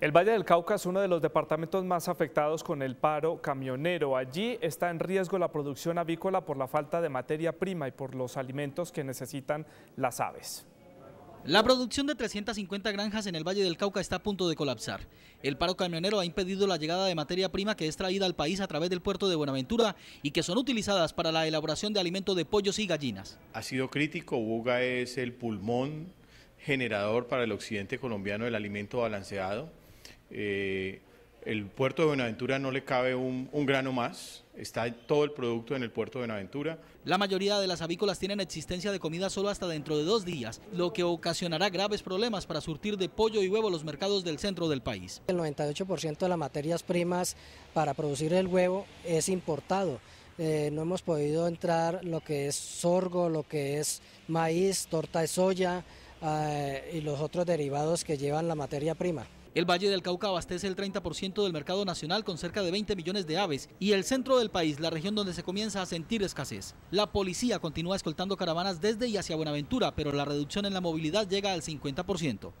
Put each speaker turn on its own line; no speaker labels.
El Valle del Cauca es uno de los departamentos más afectados con el paro camionero. Allí está en riesgo la producción avícola por la falta de materia prima y por los alimentos que necesitan las aves. La producción de 350 granjas en el Valle del Cauca está a punto de
colapsar. El paro camionero ha impedido la llegada de materia prima que es traída al país a través del puerto de Buenaventura y que son utilizadas para la elaboración de alimento de pollos y gallinas.
Ha sido crítico, Buga es el pulmón generador para el occidente colombiano del alimento balanceado eh, el puerto de Buenaventura no le cabe un, grano más,
está todo el producto en el puerto de Buenaventura. La mayoría de las avícolas tienen existencia de comida solo hasta dentro de dos días, lo que ocasionará graves problemas para surtir de pollo y huevo los mercados del centro del país.
El 98% de las materias primas para producir el huevo es importado. Eh, no hemos podido entrar lo que es sorgo, lo que es maíz, torta de soya eh, y los otros derivados que llevan la materia prima.
El Valle del Cauca abastece el 30% del mercado nacional con cerca de 20 millones de aves y el centro del país, la región donde se comienza a sentir escasez. La policía continúa escoltando caravanas desde y hacia Buenaventura, pero la reducción en la movilidad llega al 50%.